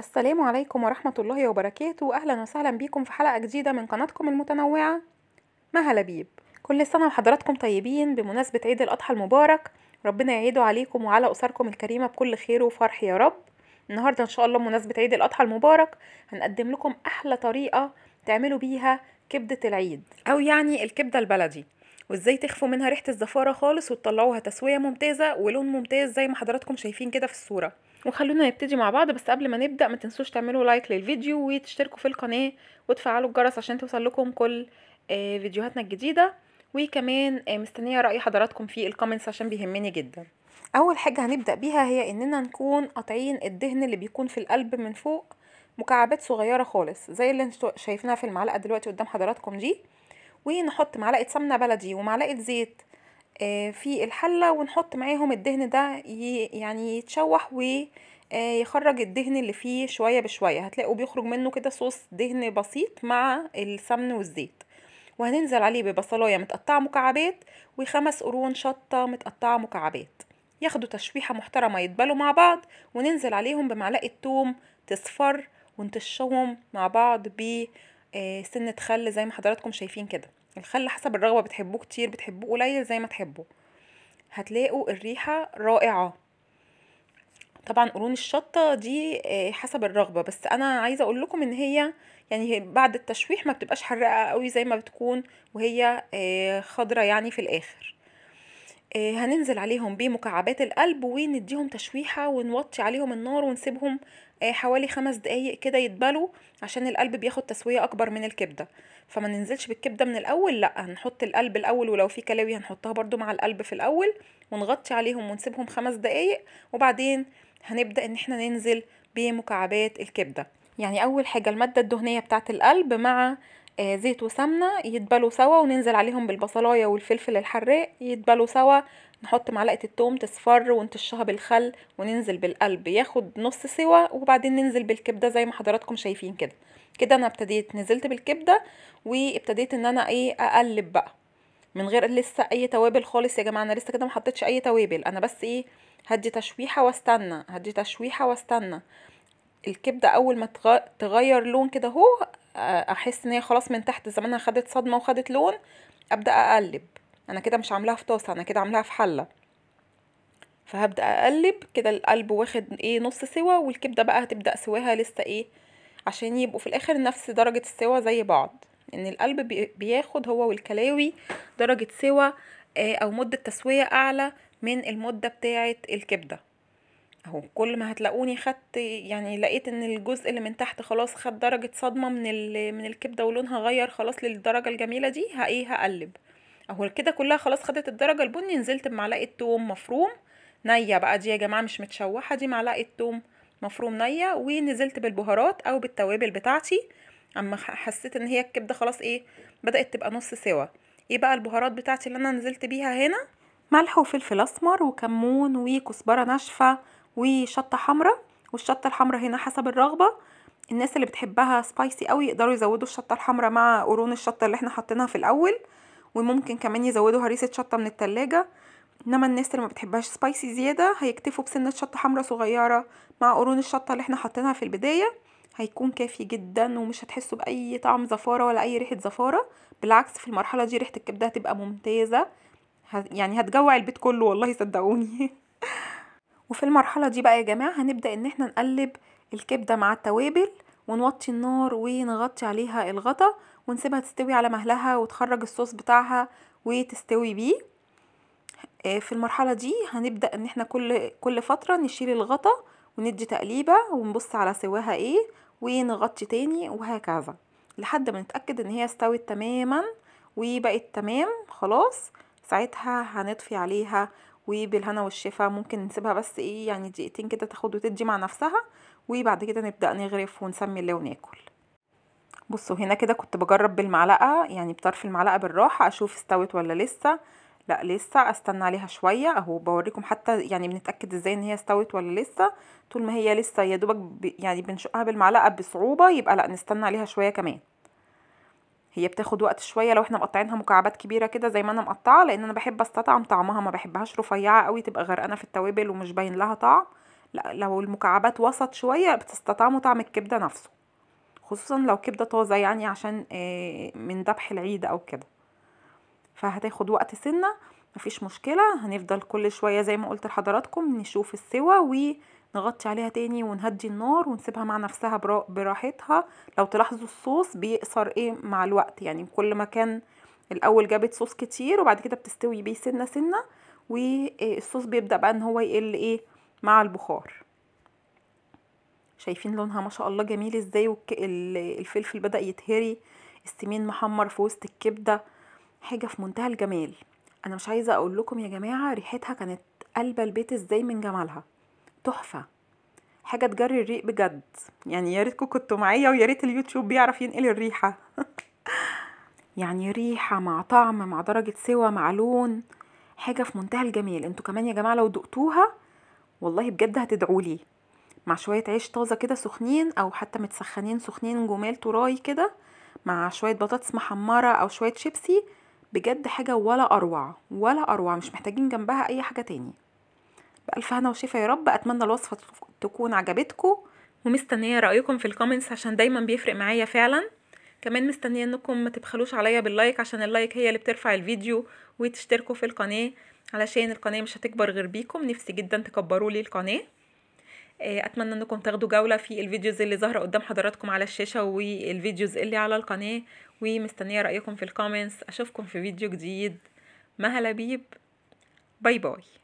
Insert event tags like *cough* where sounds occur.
السلام عليكم ورحمة الله وبركاته أهلا وسهلا بكم في حلقة جديدة من قناتكم المتنوعة مها لبيب كل سنة وحضراتكم طيبين بمناسبة عيد الأضحى المبارك ربنا يعيده عليكم وعلى أسركم الكريمة بكل خير وفرح يا رب النهاردة إن شاء الله بمناسبة عيد الأضحى المبارك هنقدم لكم أحلى طريقة تعملوا بيها كبدة العيد أو يعني الكبدة البلدي وازاي تخفوا منها ريحه الزفاره خالص وتطلعوها تسويه ممتازه ولون ممتاز زي ما حضراتكم شايفين كده في الصوره وخلونا نبتدي مع بعض بس قبل ما نبدا ما تنسوش تعملوا لايك للفيديو وتشتركوا في القناه وتفعلوا الجرس عشان توصل لكم كل آه، فيديوهاتنا الجديده وكمان آه، مستنيه راي حضراتكم في الكومنتس عشان بيهمني جدا اول حاجه هنبدا بيها هي اننا نكون قاطعين الدهن اللي بيكون في القلب من فوق مكعبات صغيره خالص زي اللي انتوا شايفينها في المعلقه دلوقتي قدام حضراتكم دي ونحط معلقه سمنه بلدي ومعلقه زيت آه، في الحله ونحط معاهم الدهن ده يعني يتشوح ويخرج آه، الدهن اللي فيه شويه بشويه هتلاقوا بيخرج منه كده صوص دهن بسيط مع السمن والزيت وهننزل عليه ببصلايه متقطعه مكعبات وخمس قرون شطه متقطعه مكعبات ياخدوا تشويحه محترمه يتبلوا مع بعض وننزل عليهم بمعلقه توم تصفر ونتشهم مع بعض بيه آه، سنة خل زي ما حضراتكم شايفين كده الخل حسب الرغبة بتحبوه كتير بتحبوه قليل زي ما تحبوا هتلاقوا الريحة رائعة طبعا قرون الشطة دي آه، حسب الرغبة بس انا عايزة اقول لكم ان هي يعني بعد التشويح ما بتبقاش حرقة قوي زي ما بتكون وهي آه، خضرة يعني في الاخر آه، هننزل عليهم بمكعبات القلب ونديهم تشويحة ونوطي عليهم النار ونسيبهم آه، حوالي خمس دقايق كده يتبلوا عشان القلب بياخد تسوية أكبر من الكبدة فما ننزلش بالكبدة من الأول لأ هنحط القلب الأول ولو في كلاوي هنحطها برضو مع القلب في الأول ونغطي عليهم ونسيبهم خمس دقايق وبعدين هنبدأ إن احنا ننزل بمكعبات الكبدة يعني أول حاجة المادة الدهنية بتاعت القلب مع آه، زيت وسمنه يتبلوا سوا وننزل عليهم بالبصلايه والفلفل الحراق يتبلوا سوا نحط معلقه التوم تصفر ونتشها بالخل وننزل بالقلب ياخد نص سوا وبعدين ننزل بالكبده زي ما حضراتكم شايفين كده كده انا ابتديت نزلت بالكبده وابتديت ان انا ايه اقلب بقى من غير لسه اي توابل خالص يا جماعه انا لسه كده ما حطيتش اي توابل انا بس ايه هدي تشويحه واستنى هدي تشويحه واستنى الكبده اول ما تغير لون كده اهو آه، احس ان هي خلاص من تحت زمانها خدت صدمه وخدت لون ابدا اقلب انا كده مش عاملاها في طاسه انا كده عاملاها في حله فهبدا اقلب كده القلب واخد ايه نص سوا والكبده بقى هتبدا سواها لسه ايه عشان يبقوا في الاخر نفس درجه السوا زي بعض ان القلب بياخد هو والكلاوي درجه سوا آه، او مده تسويه اعلى من المده بتاعه الكبده اهو كل ما هتلاقوني خدت يعني لقيت ان الجزء اللي من تحت خلاص خد درجة صدمة من من الكبدة ولونها غير خلاص للدرجة الجميلة دي ايه هقلب اهو كده كلها خلاص خدت الدرجة البني نزلت بمعلقة توم مفروم نية بقى دي يا جماعة مش متشوحة دي معلقة توم مفروم نية ونزلت بالبهارات او بالتوابل بتاعتي اما حسيت ان هي الكبدة خلاص ايه بدأت تبقى نص سوا ايه بقى البهارات بتاعتي اللي انا نزلت بيها هنا ملح وفلفل اسمر وكمون وكزبرة ناشفة وشطه حمراء والشطه الحمراء هنا حسب الرغبه الناس اللي بتحبها سبايسي قوي يقدروا يزودوا الشطه الحمراء مع قرون الشطه اللي احنا حاطينها في الاول وممكن كمان يزودوا هريسه شطه من التلاجة انما الناس اللي ما بتحبهاش سبايسي زياده هيكتفوا بسنه شطه حمراء صغيره مع قرون الشطه اللي احنا حاطينها في البدايه هيكون كافي جدا ومش هتحسوا باي طعم زفاره ولا اي ريحه زفاره بالعكس في المرحله دي ريحه الكبده هتبقى ممتازه يعني هتجوع البيت كله والله صدقوني *laughs* وفي المرحلة دي بقى يا جماعة هنبدأ ان احنا نقلب الكبدة مع التوابل ونوطي النار ونغطي عليها الغطا ونسيبها تستوي على مهلها وتخرج الصوص بتاعها وتستوي بيه آه، في المرحلة دي هنبدأ ان احنا كل, كل فترة نشيل الغطا وندي تقليبة ونبص على سواها ايه ونغطي تاني وهكذا لحد ما نتأكد ان هي استوت تماما وبقت تمام خلاص ساعتها هنطفي عليها وبالهنا والشفا ممكن نسيبها بس ايه يعني دقيقتين كده تاخد وتدي مع نفسها وبعد كده نبدأ نغرف ونسمي اللي وناكل بصوا هنا كده كنت بجرب بالمعلقة يعني بطرف المعلقة بالراحة اشوف استوت ولا لسه لا لسه استنى عليها شوية اهو بوريكم حتى يعني بنتأكد ازاي ان هي استوت ولا لسه طول ما هي لسه يا دوبك يعني بنشقها بالمعلقة بصعوبة يبقى لا نستنى عليها شوية كمان هي بتاخد وقت شويه لو احنا مقطعينها مكعبات كبيره كده زي ما انا مقطعه لان انا بحب استطعم طعمها ما بحبهاش رفيعه قوي تبقى غرقانه في التوابل ومش باين لها طعم لا لو المكعبات وسط شويه بتستطعموا طعم الكبده نفسه خصوصا لو كبده طازه يعني عشان آه، من ذبح العيد او كده فهتاخد وقت سنه مفيش مشكله هنفضل كل شويه زي ما قلت لحضراتكم نشوف السوا و نغطي عليها تاني ونهدي النار ونسيبها مع نفسها براحتها لو تلاحظوا الصوص بيقصر ايه مع الوقت يعني كل ما كان الاول جابت صوص كتير وبعد كده بتستوي بيه سنه سنه والصوص آه، بيبدا بقى ان هو يقل ايه مع البخار شايفين لونها ما شاء الله جميل ازاي والفلفل الفلفل بدا يتهري السمين محمر في وسط الكبده حاجه في منتهى الجمال انا مش عايزه اقول لكم يا جماعه ريحتها كانت قلبه البيت ازاي من جمالها تحفه حاجه تجري الريق بجد يعني يا ريتكم كنتوا معايا ويا ريت اليوتيوب بيعرف ينقل الريحه *laughs* يعني ريحه مع طعم مع درجه سوى مع لون حاجه في منتهى الجمال انتوا كمان يا جماعه لو دقتوها والله بجد هتدعوا لي مع شويه عيش طازه كده سخنين او حتى متسخنين سخنين جمال تراي كده مع شويه بطاطس محمره او شويه شيبسي بجد حاجه ولا اروع ولا اروع مش محتاجين جنبها اي حاجه تاني بألف هنا وشفا يا رب أتمنى الوصفة تكون عجبتكم ومستنية رأيكم في الكومنتس عشان دايما بيفرق معايا فعلا كمان مستنية انكم ما تبخلوش عليا باللايك عشان اللايك هي اللي بترفع الفيديو وتشتركوا في القناة علشان القناة مش هتكبر غير بيكم نفسي جدا تكبروا لي القناة آه، اتمنى انكم تاخدوا جولة في الفيديوز اللي ظاهرة قدام حضراتكم على الشاشة والفيديوز اللي على القناة ومستنية رأيكم في الكومنتس اشوفكم في فيديو جديد مهلا بيب باي باي